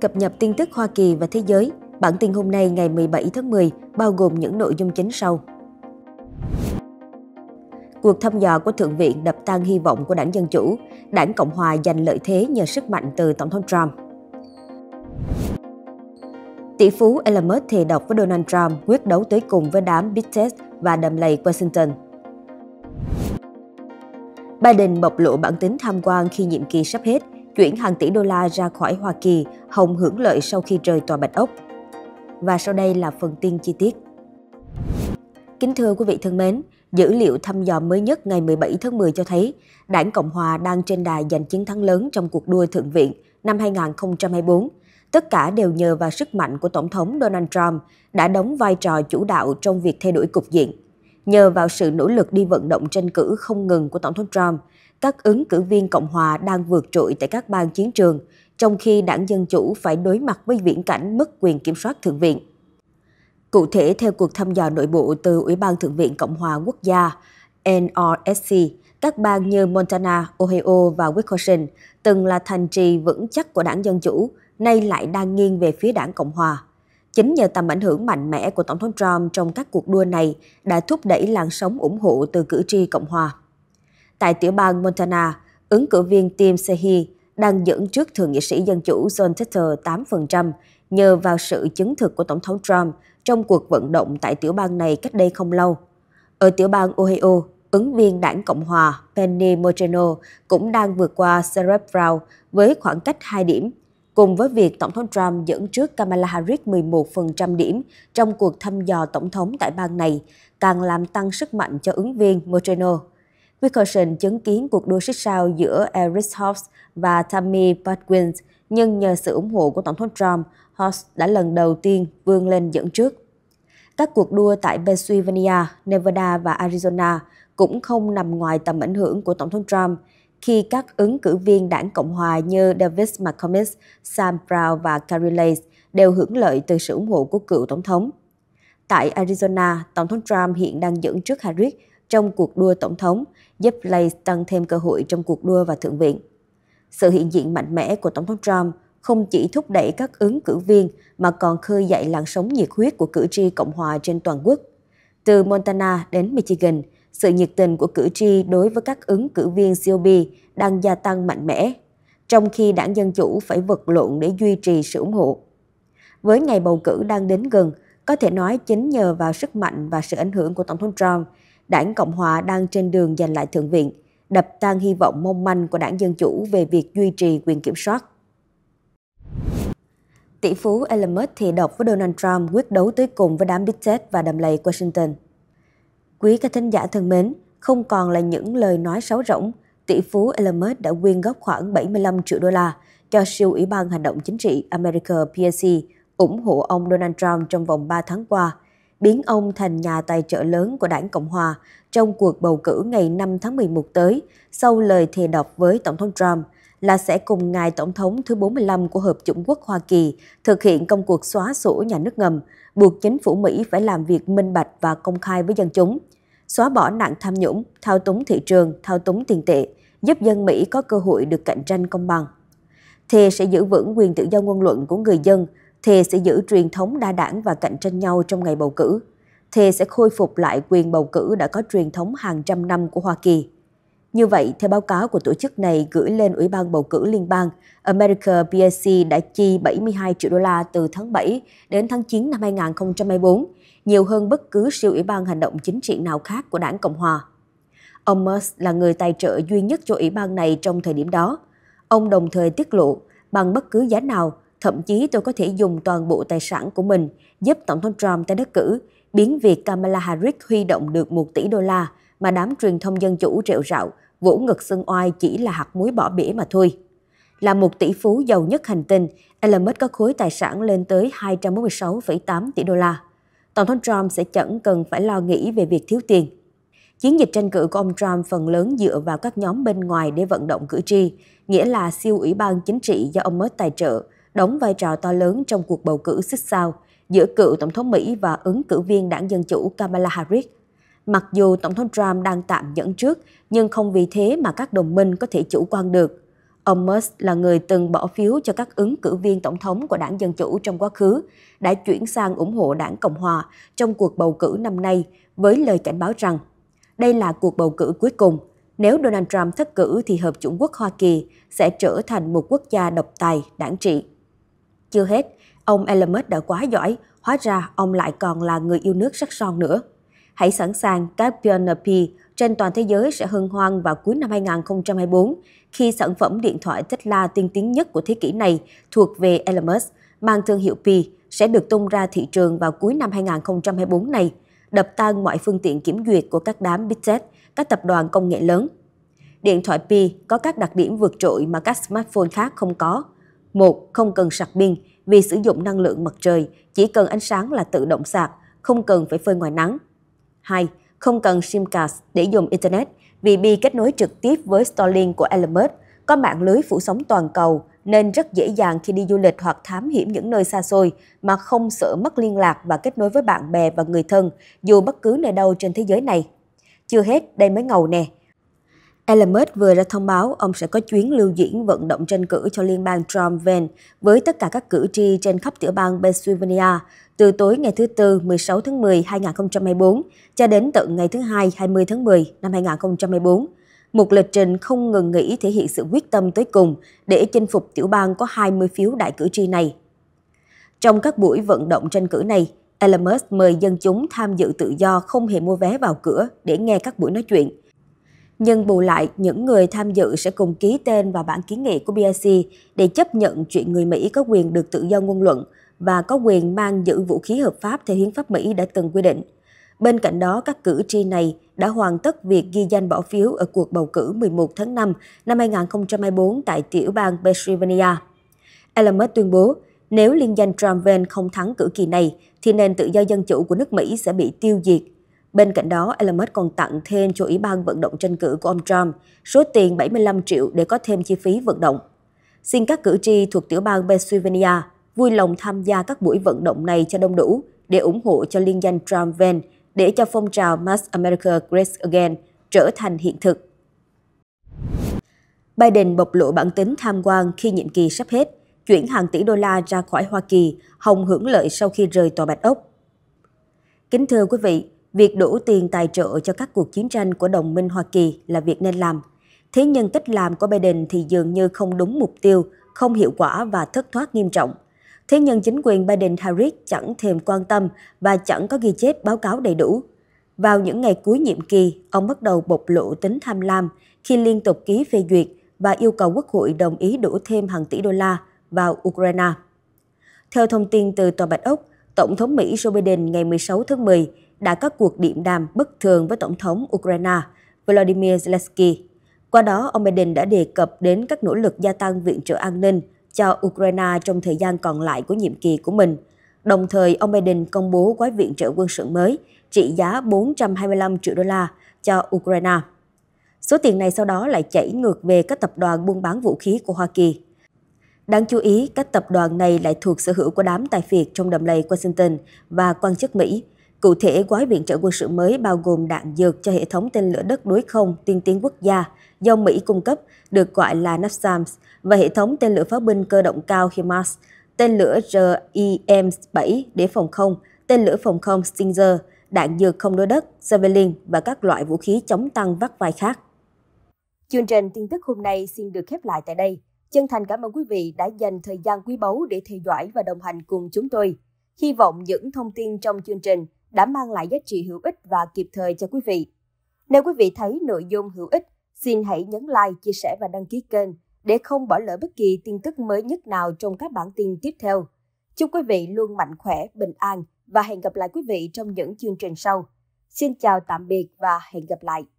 cập nhật tin tức Hoa Kỳ và thế giới. Bản tin hôm nay ngày 17 tháng 10 bao gồm những nội dung chính sau. Cuộc thăm dò của Thượng viện đập tan hy vọng của đảng Dân Chủ, đảng Cộng Hòa giành lợi thế nhờ sức mạnh từ Tổng thống Trump. Tỷ phú Elon Musk thề độc với Donald Trump quyết đấu tới cùng với đám Bittes và đầm lầy Washington. Biden bộc lộ bản tính tham quan khi nhiệm kỳ sắp hết – chuyển hàng tỷ đô la ra khỏi Hoa Kỳ, Hồng hưởng lợi sau khi rời tòa Bạch Ốc. Và sau đây là phần tin chi tiết. Kính thưa quý vị thân mến, dữ liệu thăm dò mới nhất ngày 17 tháng 10 cho thấy Đảng Cộng Hòa đang trên đà giành chiến thắng lớn trong cuộc đua Thượng viện năm 2024. Tất cả đều nhờ vào sức mạnh của Tổng thống Donald Trump đã đóng vai trò chủ đạo trong việc thay đổi cục diện. Nhờ vào sự nỗ lực đi vận động tranh cử không ngừng của Tổng thống Trump, các ứng cử viên Cộng hòa đang vượt trội tại các bang chiến trường, trong khi đảng Dân Chủ phải đối mặt với viễn cảnh mất quyền kiểm soát Thượng viện. Cụ thể, theo cuộc thăm dò nội bộ từ Ủy ban Thượng viện Cộng hòa Quốc gia NRSC, các bang như Montana, Ohio và Wisconsin từng là thành trì vững chắc của đảng Dân Chủ, nay lại đang nghiêng về phía đảng Cộng hòa. Chính nhờ tầm ảnh hưởng mạnh mẽ của Tổng thống Trump trong các cuộc đua này đã thúc đẩy làn sóng ủng hộ từ cử tri Cộng hòa tại tiểu bang Montana, ứng cử viên Tim Sehi đang dẫn trước thượng nghị sĩ Dân chủ John Titor 8% nhờ vào sự chứng thực của Tổng thống Trump trong cuộc vận động tại tiểu bang này cách đây không lâu. Ở tiểu bang Ohio, ứng viên đảng Cộng hòa Penny Moreno cũng đang vượt qua Sherrod Brown với khoảng cách 2 điểm, cùng với việc Tổng thống Trump dẫn trước Kamala Harris 11% điểm trong cuộc thăm dò Tổng thống tại bang này, càng làm tăng sức mạnh cho ứng viên Moreno. Wilkerson chứng kiến cuộc đua xích sao giữa Eric Hobbs và Tammy Baldwin, nhưng nhờ sự ủng hộ của Tổng thống Trump, Hobbs đã lần đầu tiên vươn lên dẫn trước. Các cuộc đua tại Pennsylvania, Nevada và Arizona cũng không nằm ngoài tầm ảnh hưởng của Tổng thống Trump khi các ứng cử viên đảng Cộng hòa như Davis McComish, Sam Brown và Carrie Lake đều hưởng lợi từ sự ủng hộ của cựu Tổng thống. Tại Arizona, Tổng thống Trump hiện đang dẫn trước Harris trong cuộc đua tổng thống, giúp Lay tăng thêm cơ hội trong cuộc đua vào Thượng viện. Sự hiện diện mạnh mẽ của Tổng thống Trump không chỉ thúc đẩy các ứng cử viên mà còn khơi dậy làn sóng nhiệt huyết của cử tri Cộng hòa trên toàn quốc. Từ Montana đến Michigan, sự nhiệt tình của cử tri đối với các ứng cử viên COP đang gia tăng mạnh mẽ, trong khi đảng Dân Chủ phải vật lộn để duy trì sự ủng hộ. Với ngày bầu cử đang đến gần, có thể nói chính nhờ vào sức mạnh và sự ảnh hưởng của Tổng thống Trump, đảng Cộng Hòa đang trên đường giành lại Thượng viện, đập tan hy vọng mong manh của đảng Dân Chủ về việc duy trì quyền kiểm soát. Tỷ phú Elon Musk thì độc với Donald Trump quyết đấu tới cùng với đám Big Tech và đầm lầy Washington. Quý các thính giả thân mến, không còn là những lời nói sáo rỗng, tỷ phú Elon Musk đã quyên góp khoảng 75 triệu đô la cho siêu ủy ban hành động chính trị America PSC ủng hộ ông Donald Trump trong vòng 3 tháng qua – biến ông thành nhà tài trợ lớn của đảng Cộng Hòa trong cuộc bầu cử ngày 5 tháng 11 tới sau lời thề độc với Tổng thống Trump là sẽ cùng ngài Tổng thống thứ 45 của Hợp chủng quốc Hoa Kỳ thực hiện công cuộc xóa sổ nhà nước ngầm, buộc chính phủ Mỹ phải làm việc minh bạch và công khai với dân chúng, xóa bỏ nạn tham nhũng, thao túng thị trường, thao túng tiền tệ, giúp dân Mỹ có cơ hội được cạnh tranh công bằng. Thề sẽ giữ vững quyền tự do ngôn luận của người dân, thề sẽ giữ truyền thống đa đảng và cạnh tranh nhau trong ngày bầu cử. Thề sẽ khôi phục lại quyền bầu cử đã có truyền thống hàng trăm năm của Hoa Kỳ. Như vậy, theo báo cáo của tổ chức này gửi lên Ủy ban Bầu cử Liên bang, America PSC đã chi 72 triệu đô la từ tháng 7 đến tháng 9 năm 2024, nhiều hơn bất cứ siêu ủy ban hành động chính trị nào khác của đảng Cộng Hòa. Ông Musk là người tài trợ duy nhất cho ủy ban này trong thời điểm đó. Ông đồng thời tiết lộ, bằng bất cứ giá nào, Thậm chí tôi có thể dùng toàn bộ tài sản của mình giúp Tổng thống Trump tái đắc cử, biến việc Kamala Harris huy động được 1 tỷ đô la mà đám truyền thông dân chủ rệu rạo, vỗ ngực xưng oai chỉ là hạt muối bỏ bể mà thôi. Là một tỷ phú giàu nhất hành tinh, Elon Musk có khối tài sản lên tới 246,8 tỷ đô la. Tổng thống Trump sẽ chẳng cần phải lo nghĩ về việc thiếu tiền. Chiến dịch tranh cử của ông Trump phần lớn dựa vào các nhóm bên ngoài để vận động cử tri, nghĩa là siêu ủy ban chính trị do ông Musk tài trợ – đóng vai trò to lớn trong cuộc bầu cử xích sao giữa cựu Tổng thống Mỹ và ứng cử viên đảng Dân Chủ Kamala Harris. Mặc dù Tổng thống Trump đang tạm dẫn trước, nhưng không vì thế mà các đồng minh có thể chủ quan được. Ông Musk là người từng bỏ phiếu cho các ứng cử viên tổng thống của đảng Dân Chủ trong quá khứ, đã chuyển sang ủng hộ đảng Cộng Hòa trong cuộc bầu cử năm nay với lời cảnh báo rằng đây là cuộc bầu cử cuối cùng. Nếu Donald Trump thất cử thì Hợp chủng quốc Hoa Kỳ sẽ trở thành một quốc gia độc tài, đảng trị. Chưa hết, ông Elmet đã quá giỏi, hóa ra ông lại còn là người yêu nước sắc son nữa. Hãy sẵn sàng các PNP trên toàn thế giới sẽ hân hoan vào cuối năm 2024 khi sản phẩm điện thoại Tesla tiên tiến nhất của thế kỷ này thuộc về Elon Musk mang thương hiệu P sẽ được tung ra thị trường vào cuối năm 2024 này, đập tan mọi phương tiện kiểm duyệt của các đám Big Tech, các tập đoàn công nghệ lớn. Điện thoại P có các đặc điểm vượt trội mà các smartphone khác không có – một, không cần sạc pin vì sử dụng năng lượng mặt trời, chỉ cần ánh sáng là tự động sạc, không cần phải phơi ngoài nắng. 2. Không cần SIM card để dùng Internet vì Bi kết nối trực tiếp với Starlink của Elon có mạng lưới phủ sóng toàn cầu nên rất dễ dàng khi đi du lịch hoặc thám hiểm những nơi xa xôi mà không sợ mất liên lạc và kết nối với bạn bè và người thân dù bất cứ nơi đâu trên thế giới này. Chưa hết, đây mới ngầu nè, Elon Musk vừa ra thông báo ông sẽ có chuyến lưu diễn vận động tranh cử cho liên bang Trump Van với tất cả các cử tri trên khắp tiểu bang Pennsylvania từ tối ngày thứ Tư 16 tháng 10 2024 cho đến tận ngày thứ Hai 20 tháng 10 năm 2024. Một lịch trình không ngừng nghỉ thể hiện sự quyết tâm tới cùng để chinh phục tiểu bang có 20 phiếu đại cử tri này. Trong các buổi vận động tranh cử này, Elon Musk mời dân chúng tham dự tự do không hề mua vé vào cửa để nghe các buổi nói chuyện – nhưng bù lại những người tham dự sẽ cùng ký tên vào bản kiến nghị của BIC để chấp nhận chuyện người Mỹ có quyền được tự do ngôn luận và có quyền mang giữ vũ khí hợp pháp theo hiến pháp Mỹ đã từng quy định. Bên cạnh đó, các cử tri này đã hoàn tất việc ghi danh bỏ phiếu ở cuộc bầu cử 11 tháng 5 năm 2024 tại tiểu bang Pennsylvania. Elmer tuyên bố, nếu liên danh Trump không thắng cử kỳ này, thì nền tự do dân chủ của nước Mỹ sẽ bị tiêu diệt Bên cạnh đó, Elon Musk còn tặng thêm cho Ủy ban vận động tranh cử của ông Trump số tiền 75 triệu để có thêm chi phí vận động. Xin các cử tri thuộc tiểu bang Pennsylvania vui lòng tham gia các buổi vận động này cho đông đủ để ủng hộ cho liên danh Trump Van để cho phong trào Mass America Great Again trở thành hiện thực. Biden bộc lộ bản tính tham quan khi nhiệm kỳ sắp hết, chuyển hàng tỷ đô la ra khỏi Hoa Kỳ, Hồng hưởng lợi sau khi rời Tòa Bạch Ốc. Kính thưa quý vị, Việc đủ tiền tài trợ cho các cuộc chiến tranh của đồng minh Hoa Kỳ là việc nên làm. Thế nhưng cách làm của Biden thì dường như không đúng mục tiêu, không hiệu quả và thất thoát nghiêm trọng. Thế nhưng chính quyền Biden-Harris chẳng thèm quan tâm và chẳng có ghi chép báo cáo đầy đủ. Vào những ngày cuối nhiệm kỳ, ông bắt đầu bộc lộ tính tham lam khi liên tục ký phê duyệt và yêu cầu Quốc hội đồng ý đổ thêm hàng tỷ đô la vào Ukraine. Theo thông tin từ Tòa Bạch Ốc, Tổng thống Mỹ Joe Biden ngày 16 tháng 10 đã có cuộc điện đàm bất thường với Tổng thống Ukraine Volodymyr Zelensky. Qua đó, ông Biden đã đề cập đến các nỗ lực gia tăng viện trợ an ninh cho Ukraine trong thời gian còn lại của nhiệm kỳ của mình. Đồng thời, ông Biden công bố gói viện trợ quân sự mới trị giá 425 triệu đô la cho Ukraine. Số tiền này sau đó lại chảy ngược về các tập đoàn buôn bán vũ khí của Hoa Kỳ. Đáng chú ý, các tập đoàn này lại thuộc sở hữu của đám tài phiệt trong đầm lầy Washington và quan chức Mỹ, Cụ thể, gói viện trợ quân sự mới bao gồm đạn dược cho hệ thống tên lửa đất đối không tiên tiến quốc gia do Mỹ cung cấp, được gọi là NASAMS, và hệ thống tên lửa pháo binh cơ động cao HIMARS, tên lửa RIM-7 để phòng không, tên lửa phòng không Stinger, đạn dược không đối đất, Javelin và các loại vũ khí chống tăng vắt vai khác. Chương trình tin tức hôm nay xin được khép lại tại đây. Chân thành cảm ơn quý vị đã dành thời gian quý báu để theo dõi và đồng hành cùng chúng tôi. Hy vọng những thông tin trong chương trình – đã mang lại giá trị hữu ích và kịp thời cho quý vị. Nếu quý vị thấy nội dung hữu ích, xin hãy nhấn like, chia sẻ và đăng ký kênh để không bỏ lỡ bất kỳ tin tức mới nhất nào trong các bản tin tiếp theo. Chúc quý vị luôn mạnh khỏe, bình an và hẹn gặp lại quý vị trong những chương trình sau. Xin chào tạm biệt và hẹn gặp lại.